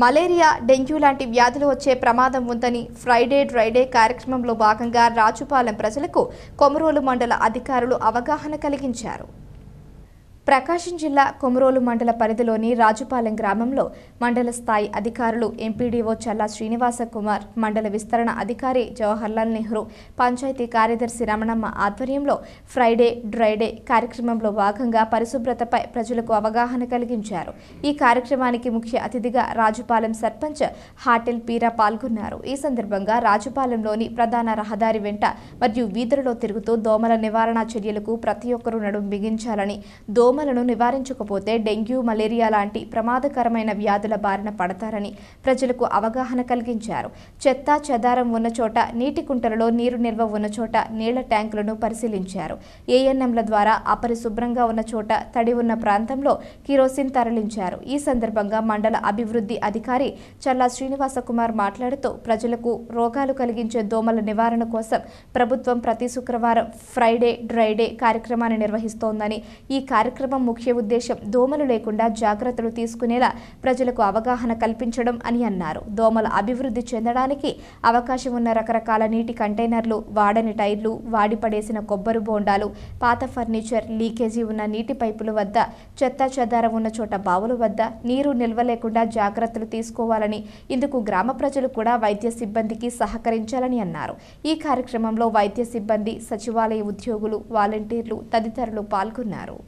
malaria dengue లాంటి వ్యాధులు వచ్చే ప్రమాదం ఉందని ఫ్రైడే డ్రైడే కార్యక్రమంలో భాగంగా రాచుపాలెం ప్రజలకు కొమరోలు మండల అధికారులు అవగాహన కలిగించారు ప్రకాశం జిల్లా కొమరోలు మండల పరిధిలోని రాజుపాలెం గ్రామంలో మండల స్థాయి అధికారులు ఎంపీడీఓ చల్లా శ్రీనివాస కుమార్ మండల విస్తరణ అధికారి జవహర్లాల్ నెహ్రూ పంచాయతీ కార్యదర్శి రమణమ్మ ఆధ్వర్యంలో ఫ్రైడే డ్రైడే కార్యక్రమంలో భాగంగా పరిశుభ్రతపై ప్రజలకు అవగాహన కలిగించారు ఈ కార్యక్రమానికి ముఖ్య అతిథిగా రాజుపాలెం సర్పంచ్ హాటెల్ పీరా పాల్గొన్నారు ఈ సందర్భంగా రాజుపాలెంలోని ప్రధాన రహదారి వెంట మరియు వీధులలో తిరుగుతూ దోమల నివారణ చర్యలకు ప్రతి ఒక్కరూ నడుం బిగించాలని దో దోమలను నివారించకపోతే డెంగ్యూ మలేరియా లాంటి ప్రమాదకరమైన వ్యాధుల బారిన పడతారని ప్రజలకు అవగాహన కలిగించారు చెత్త చెదారం ఉన్న చోట నీటి కుంటలలో నీరు నిల్వ ఉన్న చోట నీళ్ల ట్యాంకులను పరిశీలించారు ఏఎన్ఎంల ద్వారా అపరిశుభ్రంగా ఉన్న చోట తడి ఉన్న ప్రాంతంలో కిరోసిన్ తరలించారు ఈ సందర్భంగా మండల అభివృద్ధి అధికారి చల్లా శ్రీనివాస కుమార్ మాట్లాడుతూ ప్రజలకు రోగాలు కలిగించే దోమల నివారణ కోసం ప్రభుత్వం ప్రతి శుక్రవారం ఫ్రైడే డ్రైడే కార్యక్రమాన్ని నిర్వహిస్తోందని ఈ కార్యక్రమం కార్యక్రమం ముఖ్య ఉద్దేశం దోమలు లేకుండా జాగ్రత్తలు తీసుకునేలా ప్రజలకు అవగాహన కల్పించడం అని అన్నారు దోమలు అభివృద్ధి చెందడానికి అవకాశం ఉన్న రకరకాల నీటి కంటైనర్లు వాడని టైర్లు వాడిపడేసిన కొబ్బరి బోండాలు పాత ఫర్నిచర్ లీకేజీ ఉన్న నీటి పైపుల వద్ద చెత్త చెదారం ఉన్న చోట బావుల వద్ద నీరు నిల్వ లేకుండా జాగ్రత్తలు తీసుకోవాలని ఇందుకు గ్రామ ప్రజలు కూడా వైద్య సిబ్బందికి సహకరించాలని అన్నారు ఈ కార్యక్రమంలో వైద్య సిబ్బంది సచివాలయ ఉద్యోగులు వాలంటీర్లు తదితరులు పాల్గొన్నారు